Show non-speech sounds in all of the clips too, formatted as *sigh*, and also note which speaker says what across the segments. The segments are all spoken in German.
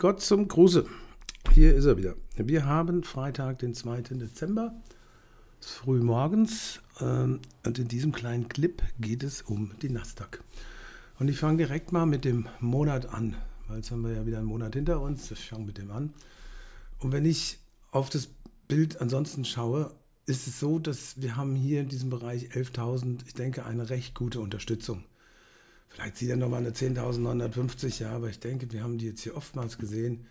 Speaker 1: Gott zum Gruße. Hier ist er wieder. Wir haben Freitag, den 2. Dezember, früh morgens. Ähm, und in diesem kleinen Clip geht es um die Nasdaq. Und ich fange direkt mal mit dem Monat an, weil jetzt haben wir ja wieder einen Monat hinter uns. Ich fange mit dem an. Und wenn ich auf das Bild ansonsten schaue, ist es so, dass wir haben hier in diesem Bereich 11.000, ich denke, eine recht gute Unterstützung. Vielleicht sieht er nochmal eine 10.950, ja, aber ich denke, wir haben die jetzt hier oftmals gesehen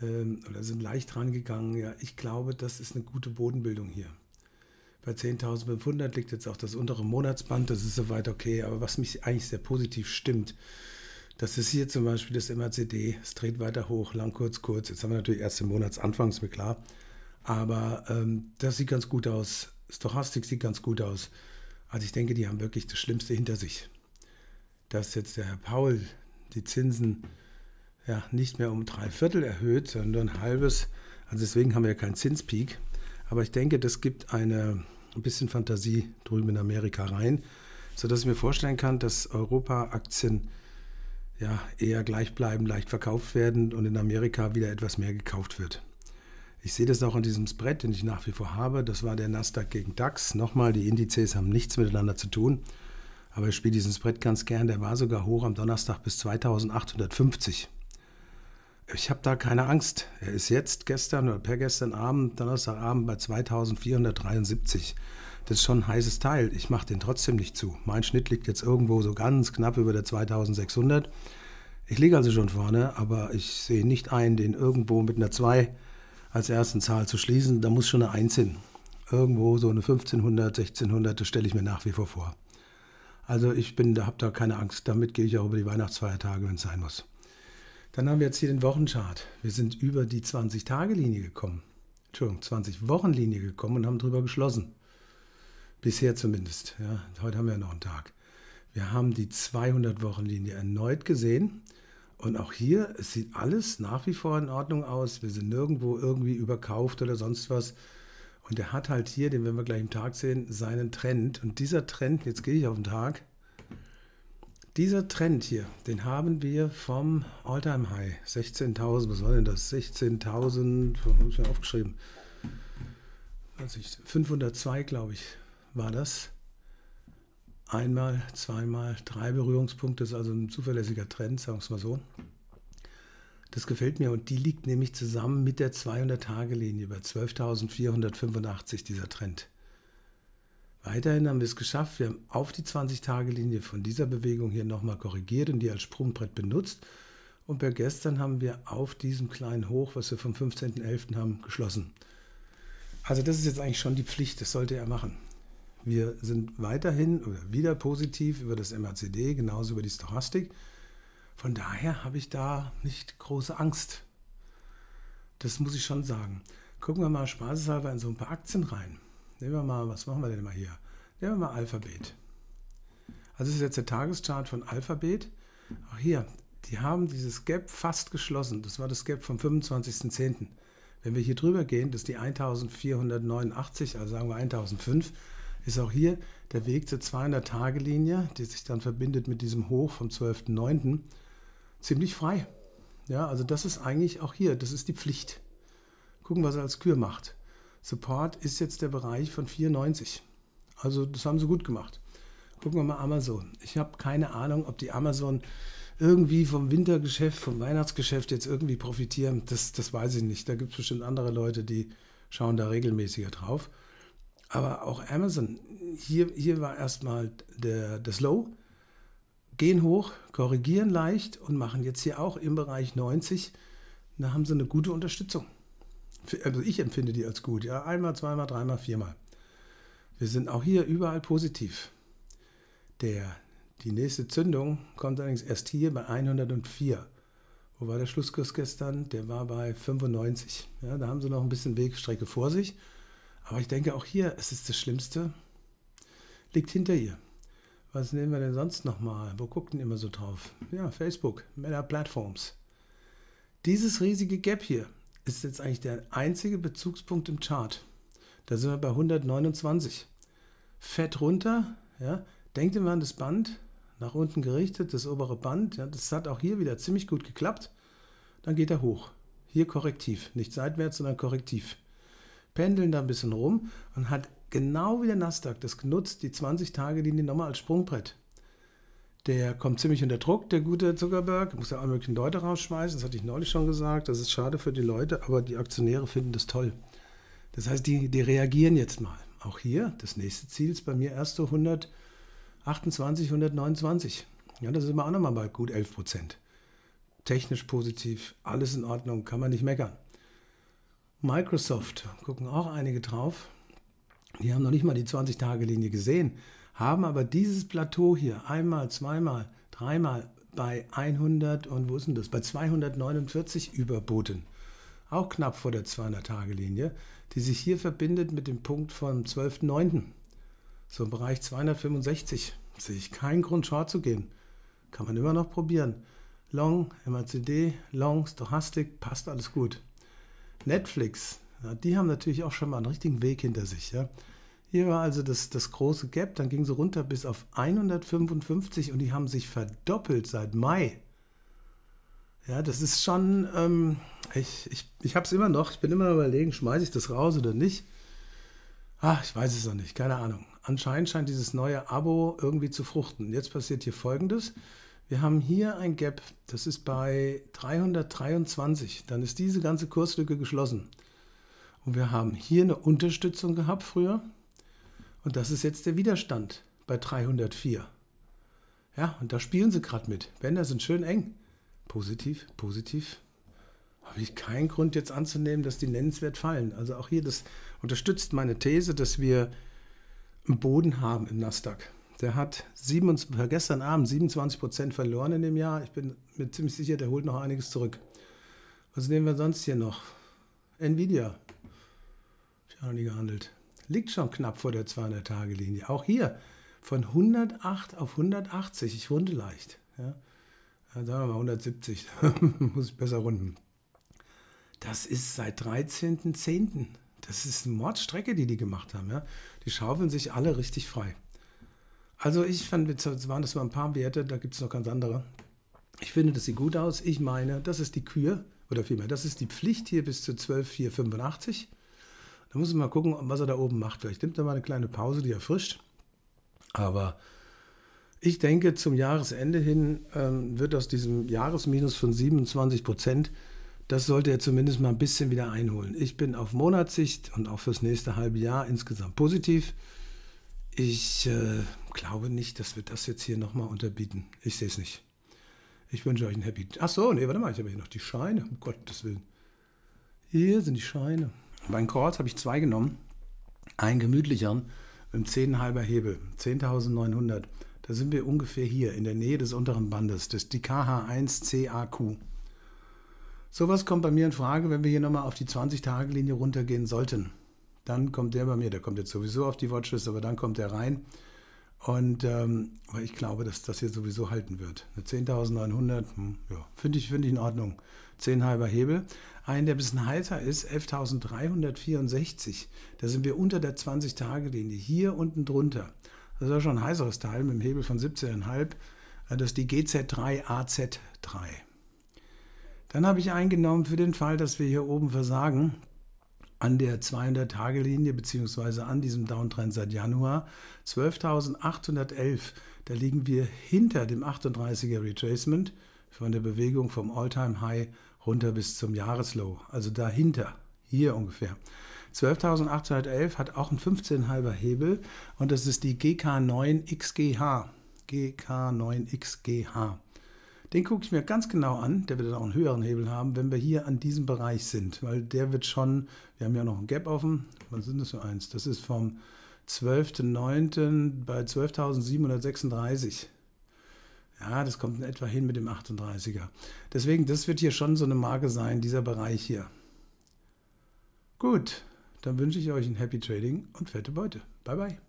Speaker 1: ähm, oder sind leicht rangegangen. Ja, ich glaube, das ist eine gute Bodenbildung hier. Bei 10.500 liegt jetzt auch das untere Monatsband, das ist soweit okay, aber was mich eigentlich sehr positiv stimmt, das ist hier zum Beispiel das MACD, es dreht weiter hoch, lang, kurz, kurz. Jetzt haben wir natürlich erst den Monatsanfang, ist mir klar. Aber ähm, das sieht ganz gut aus. Stochastik sieht ganz gut aus. Also ich denke, die haben wirklich das Schlimmste hinter sich dass jetzt der Herr Paul die Zinsen ja, nicht mehr um drei Viertel erhöht, sondern ein halbes. Also deswegen haben wir ja keinen Zinspeak. Aber ich denke, das gibt eine, ein bisschen Fantasie drüben in Amerika rein, sodass ich mir vorstellen kann, dass Europa-Aktien ja, eher gleich bleiben, leicht verkauft werden und in Amerika wieder etwas mehr gekauft wird. Ich sehe das auch an diesem Spread, den ich nach wie vor habe. Das war der Nasdaq gegen DAX. Nochmal, die Indizes haben nichts miteinander zu tun. Aber ich spiele diesen Spread ganz gern. Der war sogar hoch am Donnerstag bis 2850. Ich habe da keine Angst. Er ist jetzt gestern oder per gestern Abend, Donnerstagabend bei 2473. Das ist schon ein heißes Teil. Ich mache den trotzdem nicht zu. Mein Schnitt liegt jetzt irgendwo so ganz knapp über der 2600. Ich liege also schon vorne, aber ich sehe nicht ein, den irgendwo mit einer 2 als ersten Zahl zu schließen. Da muss schon eine 1 hin. Irgendwo so eine 1500, 1600, das stelle ich mir nach wie vor vor. Also ich bin, habe da keine Angst. Damit gehe ich auch über die Weihnachtsfeiertage, wenn es sein muss. Dann haben wir jetzt hier den Wochenchart. Wir sind über die 20-Tage-Linie gekommen. Entschuldigung, 20-Wochen-Linie gekommen und haben drüber geschlossen. Bisher zumindest. Ja. Heute haben wir ja noch einen Tag. Wir haben die 200-Wochen-Linie erneut gesehen. Und auch hier, es sieht alles nach wie vor in Ordnung aus. Wir sind nirgendwo irgendwie überkauft oder sonst was. Und er hat halt hier, den werden wir gleich im Tag sehen, seinen Trend. Und dieser Trend, jetzt gehe ich auf den Tag, dieser Trend hier, den haben wir vom Alltime High. 16.000, was war denn das? 16.000, wo habe ich mir aufgeschrieben. 502, glaube ich, war das. Einmal, zweimal, drei Berührungspunkte, ist also ein zuverlässiger Trend, sagen wir es mal so. Das gefällt mir und die liegt nämlich zusammen mit der 200-Tage-Linie bei 12.485, dieser Trend. Weiterhin haben wir es geschafft. Wir haben auf die 20-Tage-Linie von dieser Bewegung hier nochmal korrigiert und die als Sprungbrett benutzt. Und bei gestern haben wir auf diesem kleinen Hoch, was wir vom 15.11. haben, geschlossen. Also das ist jetzt eigentlich schon die Pflicht, das sollte er machen. Wir sind weiterhin oder wieder positiv über das MACD, genauso über die Stochastik. Von daher habe ich da nicht große Angst. Das muss ich schon sagen. Gucken wir mal spaßeshalber in so ein paar Aktien rein. Nehmen wir mal, was machen wir denn mal hier? Nehmen wir mal Alphabet. Also das ist jetzt der Tageschart von Alphabet. Auch hier, die haben dieses Gap fast geschlossen. Das war das Gap vom 25.10. Wenn wir hier drüber gehen, das ist die 1489, also sagen wir 1005, ist auch hier der Weg zur 200-Tage-Linie, die sich dann verbindet mit diesem Hoch vom 12.09 ziemlich frei. Ja, also das ist eigentlich auch hier, das ist die Pflicht. Gucken, was er als Kür macht. Support ist jetzt der Bereich von 94. Also das haben sie gut gemacht. Gucken wir mal Amazon. Ich habe keine Ahnung, ob die Amazon irgendwie vom Wintergeschäft, vom Weihnachtsgeschäft jetzt irgendwie profitieren. Das, das weiß ich nicht. Da gibt es bestimmt andere Leute, die schauen da regelmäßiger drauf. Aber auch Amazon, hier, hier war erstmal der, das Low, gehen hoch, korrigieren leicht und machen jetzt hier auch im Bereich 90. Da haben sie eine gute Unterstützung. Also ich empfinde die als gut. Ja, einmal, zweimal, dreimal, viermal. Wir sind auch hier überall positiv. Der, die nächste Zündung kommt allerdings erst hier bei 104. Wo war der Schlusskurs gestern? Der war bei 95. Ja, da haben sie noch ein bisschen Wegstrecke vor sich. Aber ich denke auch hier, es ist das Schlimmste, liegt hinter ihr. Was nehmen wir denn sonst nochmal? Wo guckt denn immer so drauf? Ja, Facebook, Meta Platforms. Dieses riesige Gap hier ist jetzt eigentlich der einzige Bezugspunkt im Chart. Da sind wir bei 129. Fett runter, ja. Denkt immer an das Band, nach unten gerichtet, das obere Band. Ja, das hat auch hier wieder ziemlich gut geklappt. Dann geht er hoch. Hier korrektiv, nicht seitwärts, sondern korrektiv. Pendeln da ein bisschen rum und hat genau wie der Nasdaq das genutzt, die 20-Tage-Linie nochmal als Sprungbrett. Der kommt ziemlich unter Druck, der gute Zuckerberg, muss ja alle möglichen Leute rausschmeißen, das hatte ich neulich schon gesagt, das ist schade für die Leute, aber die Aktionäre finden das toll. Das heißt, die, die reagieren jetzt mal. Auch hier, das nächste Ziel ist bei mir erst so 128, 129. Ja, das ist immer auch nochmal bei gut 11 Prozent. Technisch positiv, alles in Ordnung, kann man nicht meckern. Microsoft, gucken auch einige drauf. Die haben noch nicht mal die 20-Tage-Linie gesehen, haben aber dieses Plateau hier einmal, zweimal, dreimal bei 100 und wo ist denn das? Bei 249 überboten. Auch knapp vor der 200-Tage-Linie, die sich hier verbindet mit dem Punkt vom 12.09. So im Bereich 265 sehe ich keinen Grund, Short zu gehen. Kann man immer noch probieren. Long, MACD, Long, Stochastik, passt alles gut. Netflix die haben natürlich auch schon mal einen richtigen Weg hinter sich. Ja? Hier war also das, das große Gap, dann ging sie runter bis auf 155 und die haben sich verdoppelt seit Mai. Ja, das ist schon, ähm, ich, ich, ich habe es immer noch, ich bin immer überlegen, schmeiße ich das raus oder nicht. Ah, ich weiß es noch nicht, keine Ahnung. Anscheinend scheint dieses neue Abo irgendwie zu fruchten. Jetzt passiert hier folgendes. Wir haben hier ein Gap, das ist bei 323. Dann ist diese ganze Kurslücke geschlossen. Und wir haben hier eine Unterstützung gehabt früher. Und das ist jetzt der Widerstand bei 304. Ja, und da spielen sie gerade mit. Bänder sind schön eng. Positiv, positiv. Habe ich keinen Grund jetzt anzunehmen, dass die nennenswert fallen. Also auch hier, das unterstützt meine These, dass wir einen Boden haben im Nasdaq. Der hat 27, äh, gestern Abend 27 Prozent verloren in dem Jahr. Ich bin mir ziemlich sicher, der holt noch einiges zurück. Was nehmen wir sonst hier noch? Nvidia, Johnny gehandelt. Liegt schon knapp vor der 200-Tage-Linie. Auch hier von 108 auf 180. Ich runde leicht. Ja. Sagen wir mal 170. *laughs* Muss ich besser runden. Das ist seit 13.10. Das ist eine Mordstrecke, die die gemacht haben. Ja. Die schaufeln sich alle richtig frei. Also ich fand, das waren das mal ein paar Werte, da gibt es noch ganz andere. Ich finde, das sieht gut aus. Ich meine, das ist die Kür, oder vielmehr, das ist die Pflicht hier bis zu 12,485. Da muss ich mal gucken, was er da oben macht. Vielleicht nimmt er mal eine kleine Pause, die erfrischt. Aber ich denke, zum Jahresende hin ähm, wird aus diesem Jahresminus von 27 Prozent, das sollte er zumindest mal ein bisschen wieder einholen. Ich bin auf Monatssicht und auch fürs nächste halbe Jahr insgesamt positiv. Ich äh, glaube nicht, dass wir das jetzt hier nochmal unterbieten. Ich sehe es nicht. Ich wünsche euch einen Happy. Ach so, nee, warte mal, ich habe hier noch die Scheine. Um Gottes Willen. Hier sind die Scheine. Bei den Chords habe ich zwei genommen. Einen gemütlicheren mit einem 10,5er Hebel, 10.900. Da sind wir ungefähr hier, in der Nähe des unteren Bandes, des DKH1CAQ. Sowas kommt bei mir in Frage, wenn wir hier nochmal auf die 20-Tage-Linie runtergehen sollten. Dann kommt der bei mir, der kommt jetzt sowieso auf die Watchlist, aber dann kommt der rein. Und ähm, weil ich glaube, dass das hier sowieso halten wird. Eine 10.900, hm, ja, finde ich, find ich in Ordnung. 10 halber Hebel. Ein, der ein bisschen heiter ist, 11.364. Da sind wir unter der 20-Tage-Linie, hier unten drunter. Das ist schon ein heißeres Teil mit einem Hebel von 17,5. Das ist die GZ3AZ3. Dann habe ich eingenommen für den Fall, dass wir hier oben versagen, an der 200-Tage-Linie bzw. an diesem Downtrend seit Januar 12.811. Da liegen wir hinter dem 38er Retracement von der Bewegung vom All-Time-High runter bis zum Jahreslow. Also dahinter, hier ungefähr. 12.811 hat auch einen 15,5er Hebel und das ist die GK9XGH. GK9XGH. Den gucke ich mir ganz genau an. Der wird dann auch einen höheren Hebel haben, wenn wir hier an diesem Bereich sind, weil der wird schon, wir haben ja noch ein Gap offen. Was sind das für eins? Das ist vom 12.09. bei 12.736. Ja, das kommt in etwa hin mit dem 38er. Deswegen, das wird hier schon so eine Marke sein, dieser Bereich hier. Gut, dann wünsche ich euch ein Happy Trading und fette Beute. Bye, bye.